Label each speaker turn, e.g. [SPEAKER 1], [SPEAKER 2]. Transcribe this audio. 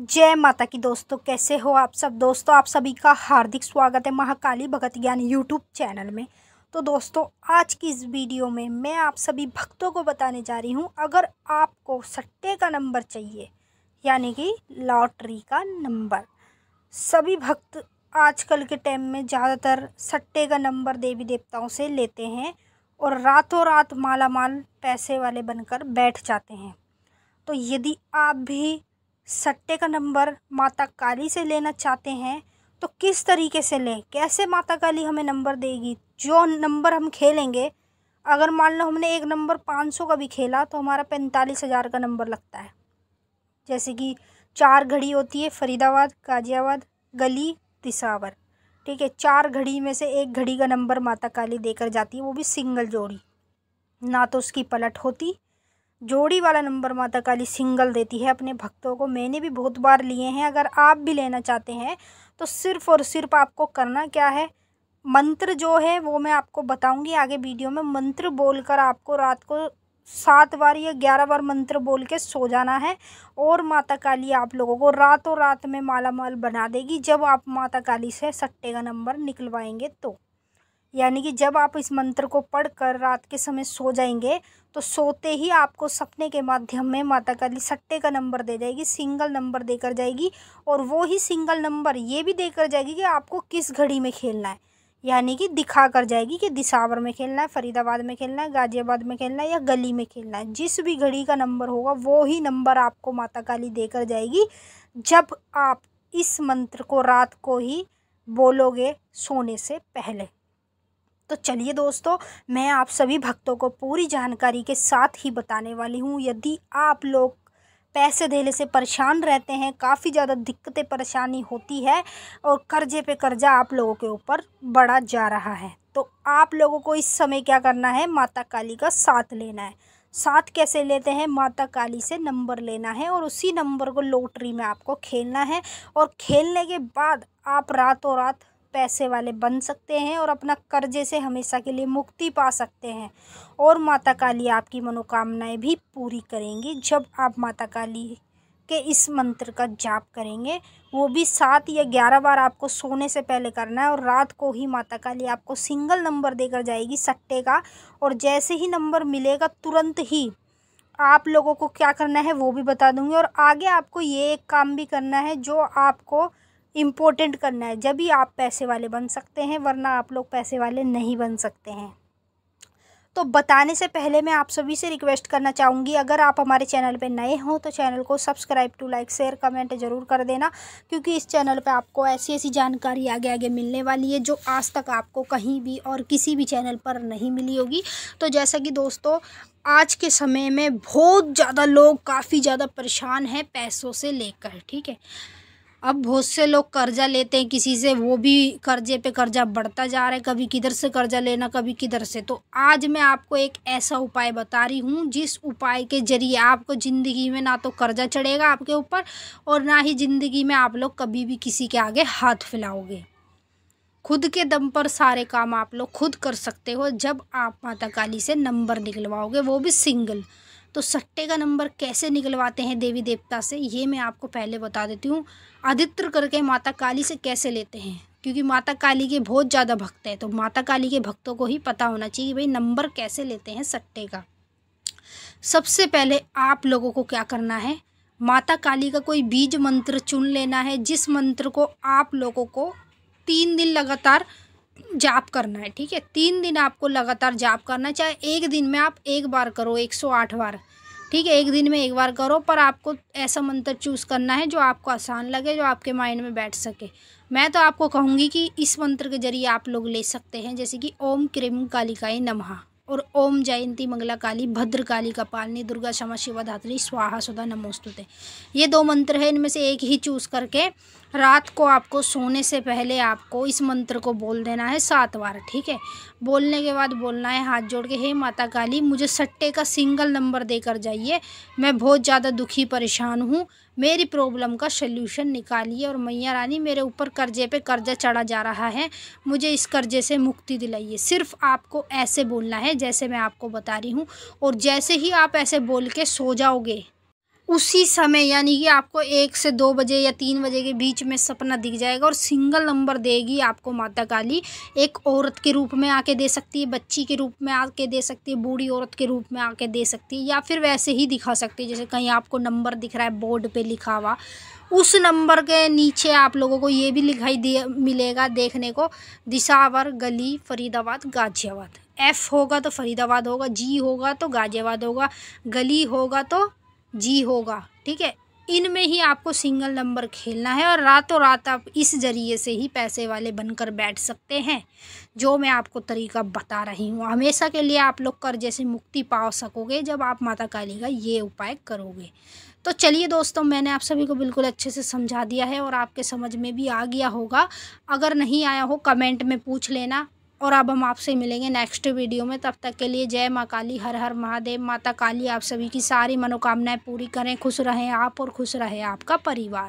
[SPEAKER 1] जय माता की दोस्तों कैसे हो आप सब दोस्तों आप सभी का हार्दिक स्वागत है महाकाली भगत ज्ञान यूट्यूब चैनल में तो दोस्तों आज की इस वीडियो में मैं आप सभी भक्तों को बताने जा रही हूँ अगर आपको सट्टे का नंबर चाहिए यानी कि लॉटरी का नंबर सभी भक्त आजकल के टाइम में ज़्यादातर सट्टे का नंबर देवी देवताओं से लेते हैं और रातों रात माला माल पैसे वाले बनकर बैठ जाते हैं तो यदि आप भी सट्टे का नंबर माता काली से लेना चाहते हैं तो किस तरीके से लें कैसे माता काली हमें नंबर देगी जो नंबर हम खेलेंगे अगर मान लो हमने एक नंबर पाँच सौ का भी खेला तो हमारा पैंतालीस हज़ार का नंबर लगता है जैसे कि चार घड़ी होती है फरीदाबाद गाजियाबाद गली पिसावर ठीक है चार घड़ी में से एक घड़ी का नंबर माता काली देकर जाती है वो भी सिंगल जोड़ी ना तो उसकी पलट होती जोड़ी वाला नंबर माता काली सिंगल देती है अपने भक्तों को मैंने भी बहुत बार लिए हैं अगर आप भी लेना चाहते हैं तो सिर्फ़ और सिर्फ आपको करना क्या है मंत्र जो है वो मैं आपको बताऊंगी आगे वीडियो में मंत्र बोलकर आपको रात को सात बार या ग्यारह बार मंत्र बोल के सो जाना है और माता काली आप लोगों को रातों रात में माला माल बना देगी जब आप माता काली से सट्टे का नंबर निकलवाएंगे तो यानी कि जब आप इस मंत्र को पढ़कर रात के समय सो जाएंगे तो सोते ही आपको सपने के माध्यम में माता काली सट्टे का नंबर दे जाएगी सिंगल नंबर देकर जाएगी और वो ही सिंगल नंबर ये भी देकर जाएगी कि आपको किस घड़ी में खेलना है यानी कि दिखा कर जाएगी कि दिसावर में खेलना है फरीदाबाद में खेलना है गाजियाबाद में खेलना है या गली में खेलना है जिस भी घड़ी का नंबर होगा वो ही नंबर आपको माता काली देकर जाएगी जब आप इस मंत्र को रात को ही बोलोगे सोने से पहले तो चलिए दोस्तों मैं आप सभी भक्तों को पूरी जानकारी के साथ ही बताने वाली हूँ यदि आप लोग पैसे देने से परेशान रहते हैं काफ़ी ज़्यादा दिक्कतें परेशानी होती है और कर्जे पे कर्जा आप लोगों के ऊपर बढ़ा जा रहा है तो आप लोगों को इस समय क्या करना है माता काली का साथ लेना है साथ कैसे लेते हैं माता काली से नंबर लेना है और उसी नंबर को लॉटरी में आपको खेलना है और खेलने के बाद आप रातों रात पैसे वाले बन सकते हैं और अपना कर्जे से हमेशा के लिए मुक्ति पा सकते हैं और माता काली आपकी मनोकामनाएं भी पूरी करेंगी जब आप माता काली के इस मंत्र का जाप करेंगे वो भी सात या ग्यारह बार आपको सोने से पहले करना है और रात को ही माता काली आपको सिंगल नंबर देकर जाएगी सट्टे का और जैसे ही नंबर मिलेगा तुरंत ही आप लोगों को क्या करना है वो भी बता दूंगी और आगे आपको ये एक काम भी करना है जो आपको इम्पोर्टेंट करना है जब ही आप पैसे वाले बन सकते हैं वरना आप लोग पैसे वाले नहीं बन सकते हैं तो बताने से पहले मैं आप सभी से रिक्वेस्ट करना चाहूँगी अगर आप हमारे चैनल पर नए हों तो चैनल को subscribe to like share comment ज़रूर कर देना क्योंकि इस चैनल पर आपको ऐसी ऐसी जानकारी आगे आगे मिलने वाली है जो आज तक आपको कहीं भी और किसी भी चैनल पर नहीं मिली होगी तो जैसा कि दोस्तों आज के समय में बहुत ज़्यादा लोग काफ़ी ज़्यादा परेशान हैं पैसों से लेकर ठीक है अब बहुत से लोग कर्जा लेते हैं किसी से वो भी कर्जे पे कर्जा बढ़ता जा रहा है कभी किधर से कर्जा लेना कभी किधर से तो आज मैं आपको एक ऐसा उपाय बता रही हूँ जिस उपाय के ज़रिए आपको ज़िंदगी में ना तो कर्जा चढ़ेगा आपके ऊपर और ना ही ज़िंदगी में आप लोग कभी भी किसी के आगे हाथ फैलाओगे खुद के दम पर सारे काम आप लोग खुद कर सकते हो जब आप माता काली से नंबर निकलवाओगे वो भी सिंगल तो सट्टे का नंबर कैसे निकलवाते हैं देवी देवता से ये मैं आपको पहले बता देती हूँ आदित्य करके माता काली से कैसे लेते हैं क्योंकि माता काली के बहुत ज़्यादा भक्त हैं तो माता काली के भक्तों को ही पता होना चाहिए भाई नंबर कैसे लेते हैं सट्टे का सबसे पहले आप लोगों को क्या करना है माता काली का कोई बीज मंत्र चुन लेना है जिस मंत्र को आप लोगों को तीन दिन लगातार जाप करना है ठीक है तीन दिन आपको लगातार जाप करना है चाहे एक दिन में आप एक बार करो एक सौ आठ बार ठीक है एक दिन में एक बार करो पर आपको ऐसा मंत्र चूज़ करना है जो आपको आसान लगे जो आपके माइंड में बैठ सके मैं तो आपको कहूँगी कि इस मंत्र के जरिए आप लोग ले सकते हैं जैसे कि ओम क्रीम कालिकाई नमहा और ओम जयंती मंगला काली भद्र काली का पालनी दुर्गा क्षमा शिवा धात्री स्वाहा सुधा नमोस्तुते ये दो मंत्र हैं इनमें से एक ही चूज करके रात को आपको सोने से पहले आपको इस मंत्र को बोल देना है सात बार ठीक है बोलने के बाद बोलना है हाथ जोड़ के हे माता काली मुझे सट्टे का सिंगल नंबर देकर जाइए मैं बहुत ज़्यादा दुखी परेशान हूँ मेरी प्रॉब्लम का सल्यूशन निकालिए और मैया रानी मेरे ऊपर कर्जे पे कर्जा चढ़ा जा रहा है मुझे इस कर्जे से मुक्ति दिलाइए सिर्फ आपको ऐसे बोलना है जैसे मैं आपको बता रही हूँ और जैसे ही आप ऐसे बोल के सो जाओगे उसी समय यानी कि आपको एक से दो बजे या तीन बजे के बीच में सपना दिख जाएगा और सिंगल नंबर देगी आपको माता काली एक औरत के रूप में आके दे सकती है बच्ची के रूप में आके दे सकती है बूढ़ी औरत के रूप में आके दे सकती है या फिर वैसे ही दिखा सकती है जैसे कहीं आपको नंबर दिख रहा है बोर्ड पे लिखा हुआ उस नंबर के नीचे आप लोगों को ये भी लिखाई दे मिलेगा देखने को दिशावर गली फरीदाबाद गाजियाबाद एफ़ होगा तो फरीदाबाद होगा जी होगा तो गाजियाबाद होगा गली होगा तो जी होगा ठीक है इनमें ही आपको सिंगल नंबर खेलना है और रातों रात आप इस जरिए से ही पैसे वाले बनकर बैठ सकते हैं जो मैं आपको तरीका बता रही हूँ हमेशा के लिए आप लोग कर्जे से मुक्ति पा सकोगे जब आप माता काली का ये उपाय करोगे तो चलिए दोस्तों मैंने आप सभी को बिल्कुल अच्छे से समझा दिया है और आपके समझ में भी आ गया होगा अगर नहीं आया हो कमेंट में पूछ लेना और अब हम आपसे मिलेंगे नेक्स्ट वीडियो में तब तक के लिए जय माँ काली हर हर महादेव माता काली आप सभी की सारी मनोकामनाएं पूरी करें खुश रहें आप और खुश रहे आपका परिवार